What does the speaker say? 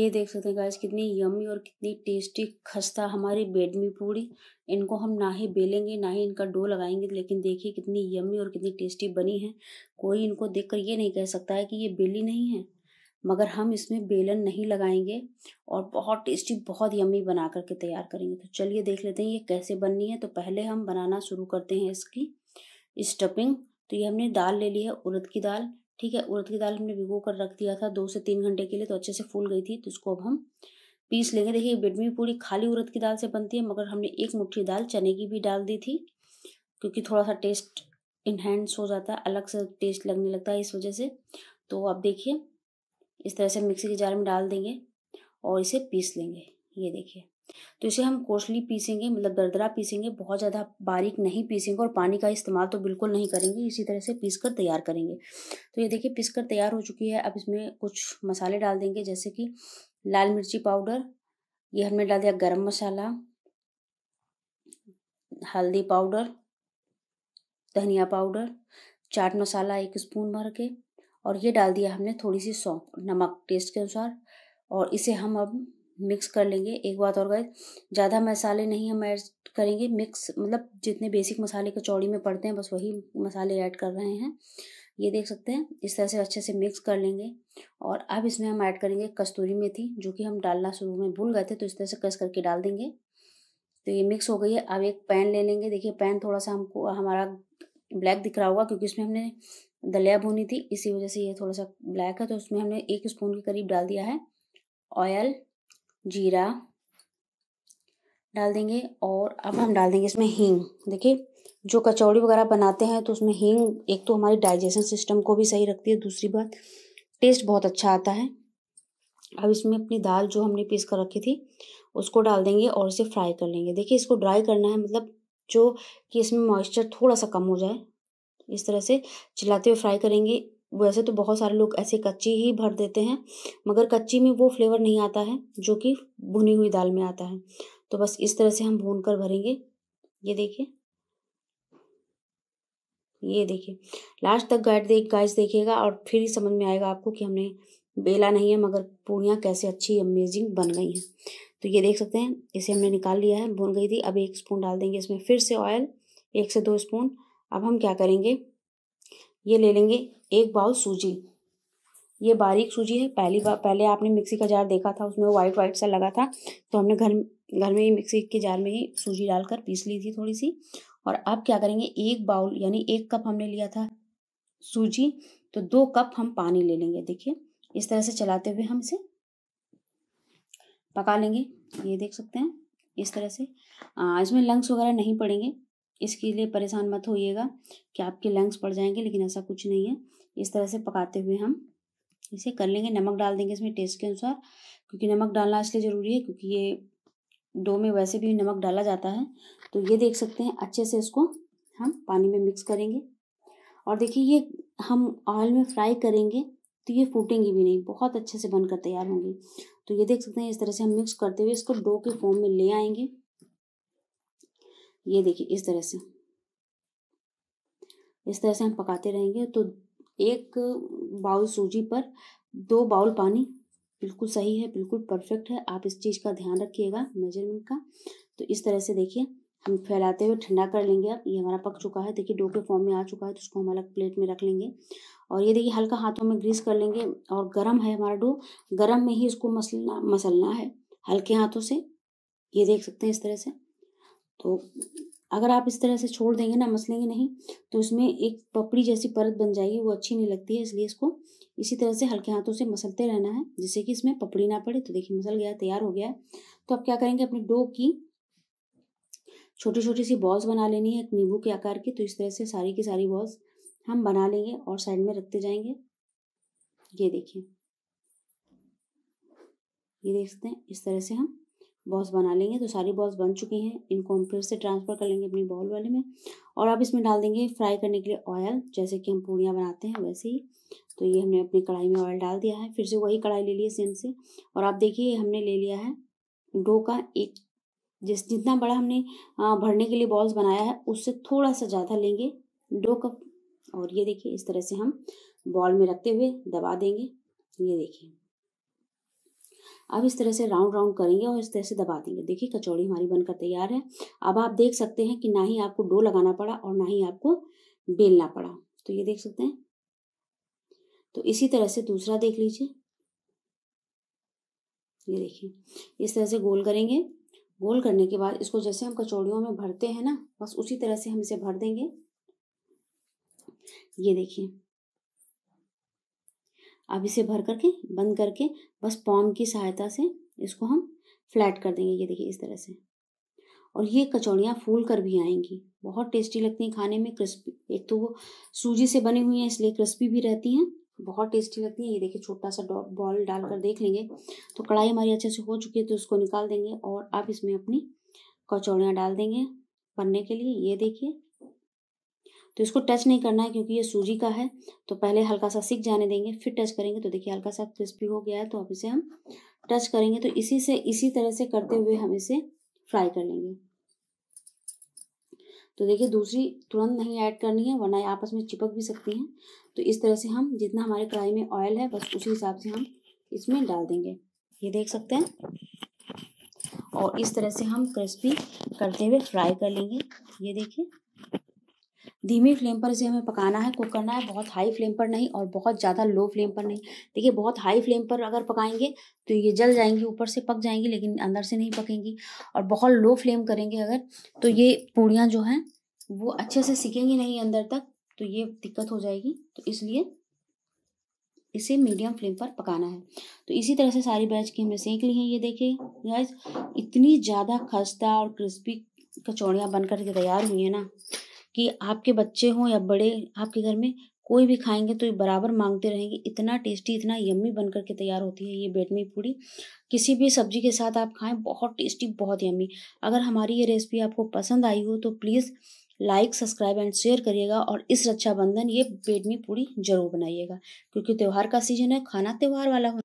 ये देख सकते हैं गाइस कितनी यमी और कितनी टेस्टी खस्ता हमारी बेडमी पूड़ी इनको हम ना ही बेलेंगे ना ही इनका डो लगाएंगे लेकिन देखिए कितनी यमी और कितनी टेस्टी बनी है कोई इनको देखकर ये नहीं कह सकता है कि ये बेली नहीं है मगर हम इसमें बेलन नहीं लगाएंगे और बहुत टेस्टी बहुत यमी बना करके तैयार करेंगे तो चलिए देख लेते हैं ये कैसे बननी है तो पहले हम बनाना शुरू करते हैं इसकी स्टफिंग तो ये हमने दाल ले ली है उड़द की दाल ठीक है उड़द की दाल हमने भिगो कर रख दिया था दो से तीन घंटे के लिए तो अच्छे से फूल गई थी तो उसको अब हम पीस लेंगे देखिए बिडमी पूरी खाली उड़द की दाल से बनती है मगर हमने एक मुट्ठी दाल चने की भी डाल दी थी क्योंकि थोड़ा सा टेस्ट इन्हेंस हो जाता है अलग से टेस्ट लगने लगता है इस वजह से तो आप देखिए इस तरह से मिक्सी के जार में डाल देंगे और इसे पीस लेंगे ये देखिए तो इसे हम कोसली पीसेंगे मतलब दरदरा पीसेंगे बहुत ज़्यादा बारीक नहीं पीसेंगे और पानी का इस्तेमाल तो बिल्कुल नहीं करेंगे इसी तरह से पीस कर तैयार करेंगे तो ये देखिए पीस कर तैयार हो चुकी है अब इसमें कुछ मसाले डाल देंगे जैसे कि लाल मिर्ची पाउडर ये हमने डाल दिया गर्म मसाला हल्दी पाउडर धनिया पाउडर चाट मसाला एक स्पून भर के और ये डाल दिया हमने थोड़ी सी सौंफ नमक टेस्ट के अनुसार और इसे हम अब मिक्स कर लेंगे एक बात और गाइस ज़्यादा मसाले नहीं हम ऐड करेंगे मिक्स मतलब जितने बेसिक मसाले कचौड़ी में पड़ते हैं बस वही मसाले ऐड कर रहे हैं ये देख सकते हैं इस तरह से अच्छे से मिक्स कर लेंगे और अब इसमें हम ऐड करेंगे कस्तूरी मेथी जो कि हम डालना शुरू में भूल गए थे तो इस तरह से कस करके डाल देंगे तो ये मिक्स हो गई है अब एक पैन ले लेंगे देखिए पैन थोड़ा सा हमको हमारा ब्लैक दिख रहा होगा क्योंकि इसमें हमने दलिया भुनी थी इसी वजह से ये थोड़ा सा ब्लैक है तो उसमें हमने एक स्पून के करीब डाल दिया है ऑयल जीरा डाल देंगे और अब हम डाल देंगे इसमें हींग देखिए जो कचौड़ी वगैरह बनाते हैं तो उसमें हींग एक तो हमारी डाइजेशन सिस्टम को भी सही रखती है दूसरी बात टेस्ट बहुत अच्छा आता है अब इसमें अपनी दाल जो हमने पीस कर रखी थी उसको डाल देंगे और इसे फ्राई कर लेंगे देखिए इसको ड्राई करना है मतलब जो कि इसमें मॉइस्चर थोड़ा सा कम हो जाए इस तरह से चिल्लाते हुए फ्राई करेंगे वैसे तो बहुत सारे लोग ऐसे कच्ची ही भर देते हैं मगर कच्ची में वो फ्लेवर नहीं आता है जो कि भुनी हुई दाल में आता है तो बस इस तरह से हम भून कर भरेंगे ये देखिए ये देखिए लास्ट तक गाइड देख गाइस देखिएगा और फिर ही समझ में आएगा आपको कि हमने बेला नहीं है मगर पूड़ियाँ कैसे अच्छी अमेजिंग बन गई हैं तो ये देख सकते हैं इसे हमने निकाल लिया है भून गई थी अब एक स्पून डाल देंगे इसमें फिर से ऑयल एक से दो स्पून अब हम क्या करेंगे ये ले लेंगे एक बाउल सूजी ये बारीक सूजी है पहली बार पहले आपने मिक्सी का जार देखा था उसमें वाइट वाइट सा लगा था तो हमने घर घर में ही मिक्सी के जार में ही सूजी डालकर पीस ली थी थोड़ी सी और अब क्या करेंगे एक बाउल यानी एक कप हमने लिया था सूजी तो दो कप हम पानी ले लेंगे देखिए इस तरह से चलाते हुए हम इसे पका लेंगे ये देख सकते हैं इस तरह से आ, इसमें लंग्स वगैरह नहीं पड़ेंगे इसके लिए परेशान मत होइएगा कि आपके लंग्स पड़ जाएंगे लेकिन ऐसा कुछ नहीं है इस तरह से पकाते हुए हम इसे कर लेंगे नमक डाल देंगे इसमें टेस्ट के अनुसार क्योंकि नमक डालना इसलिए ज़रूरी है क्योंकि ये डो में वैसे भी नमक डाला जाता है तो ये देख सकते हैं अच्छे से इसको हम पानी में मिक्स करेंगे और देखिए ये हम ऑयल में फ्राई करेंगे तो ये फूटेंगी भी नहीं बहुत अच्छे से बनकर तैयार होंगी तो ये देख सकते हैं इस तरह से हम मिक्स करते हुए इसको डो के फॉर्म में ले आएंगे ये देखिए इस तरह से इस तरह से हम पकाते रहेंगे तो एक बाउल सूजी पर दो बाउल पानी बिल्कुल सही है बिल्कुल परफेक्ट है आप इस चीज़ का ध्यान रखिएगा मेजरमेंट का तो इस तरह से देखिए हम फैलाते हुए ठंडा कर लेंगे अब ये हमारा पक चुका है देखिए डो के फॉर्म में आ चुका है तो उसको हम अलग प्लेट में रख लेंगे और ये देखिए हल्का हाथों में ग्रीस कर लेंगे और गरम है हमारा डो गरम में ही इसको मसलना मसलना है हल्के हाथों से ये देख सकते हैं इस तरह से तो अगर आप इस तरह से छोड़ देंगे ना मसलेंगे नहीं तो इसमें एक पपड़ी जैसी परत बन जाएगी वो अच्छी नहीं लगती है इसलिए इसको इसी तरह से हल्के हाथों से मसलते रहना है जिससे कि इसमें पपड़ी ना पड़े तो देखिए मसल गया तैयार हो गया तो आप क्या करेंगे अपने डो की छोटी छोटी सी बॉल्स बना लेनी है एक नींबू के आकार की तो इस तरह से सारी की सारी बॉल्स हम बना लेंगे और साइड में रखते जाएंगे ये देखिए ये देखते हैं इस तरह से हम बॉल्स बना लेंगे तो सारी बॉल्स बन चुकी हैं इनको हम फिर से ट्रांसफ़र कर लेंगे अपनी बॉल वाले में और अब इसमें डाल देंगे फ्राई करने के लिए ऑयल जैसे कि हम पूड़ियाँ बनाते हैं वैसे ही तो ये हमने अपनी कढ़ाई में ऑयल डाल दिया है फिर से वही कढ़ाई ले ली है सेम से और आप देखिए हमने ले लिया है डो का एक जिस जितना बड़ा हमने भरने के लिए बॉल्स बनाया है उससे थोड़ा सा ज़्यादा लेंगे डो कप और ये देखिए इस तरह से हम बॉल में रखते हुए दबा देंगे ये देखिए अब इस तरह से राउंड राउंड करेंगे और इस तरह से दबा देंगे देखिए कचौड़ी हमारी बनकर तैयार है अब आप देख सकते हैं कि ना ही आपको डो लगाना पड़ा और ना ही आपको बेलना पड़ा तो ये देख सकते हैं तो इसी तरह से दूसरा देख लीजिए ये देखिए इस तरह से गोल करेंगे गोल करने के बाद इसको जैसे हम कचौड़ियों में भरते हैं ना बस उसी तरह से हम इसे भर देंगे ये देखिए अब इसे भर करके बंद करके बस पॉम की सहायता से इसको हम फ्लैट कर देंगे ये देखिए इस तरह से और ये कचौड़ियाँ फूल कर भी आएंगी बहुत टेस्टी लगती हैं खाने में क्रिस्पी एक तो वो सूजी से बनी हुई हैं इसलिए क्रिस्पी भी रहती हैं बहुत टेस्टी लगती हैं ये देखिए छोटा सा बॉल डाल कर देख लेंगे तो कढ़ाई हमारी अच्छे से हो चुकी है तो उसको निकाल देंगे और अब इसमें अपनी कचौड़ियाँ डाल देंगे बनने के लिए ये देखिए तो इसको टच नहीं करना है क्योंकि ये सूजी का है तो पहले हल्का सा सिक जाने देंगे फिर टच करेंगे तो देखिए हल्का सा क्रिस्पी हो गया है तो अब इसे हम टच करेंगे तो इसी से इसी तरह से करते हुए हम इसे फ्राई कर लेंगे तो देखिए दूसरी तुरंत नहीं ऐड करनी है वरना आपस में चिपक भी सकती हैं तो इस तरह से हम जितना हमारे कढ़ाई में ऑयल है बस उसी हिसाब से हम इसमें डाल देंगे ये देख सकते हैं और इस तरह से हम क्रिस्पी करते हुए फ्राई कर लेंगे ये देखिए धीमी फ्लेम पर इसे हमें पकाना है कुक करना है बहुत हाई फ्लेम पर नहीं और बहुत ज़्यादा लो फ्लेम पर नहीं देखिए बहुत हाई फ्लेम पर अगर पकाएंगे तो ये जल जाएंगी ऊपर से पक जाएंगी लेकिन अंदर से नहीं पकेंगी और बहुत लो फ्लेम करेंगे अगर तो ये पूड़ियाँ जो हैं वो अच्छे से सीखेंगी नहीं अंदर तक तो ये दिक्कत हो जाएगी तो इसलिए इसे मीडियम फ्लेम पर पकाना है तो इसी तरह से सारी बैच की हमने सेंक ली है ये देखिए गैस इतनी ज़्यादा खस्ता और क्रिस्पी कचौड़ियाँ बनकर के तैयार हुई है ना कि आपके बच्चे हों या बड़े आपके घर में कोई भी खाएंगे तो ये बराबर मांगते रहेंगे इतना टेस्टी इतना यम्मी बन करके तैयार होती है ये बेटमी पूड़ी किसी भी सब्जी के साथ आप खाएं बहुत टेस्टी बहुत यम्मी अगर हमारी ये रेसिपी आपको पसंद आई हो तो please like subscribe and share करिएगा और इस रक्षाबंधन ये बेटमी पूड़ी जरूर बनाइएगा क्योंकि त्यौहार का सीजन है खाना त्यौहार वाला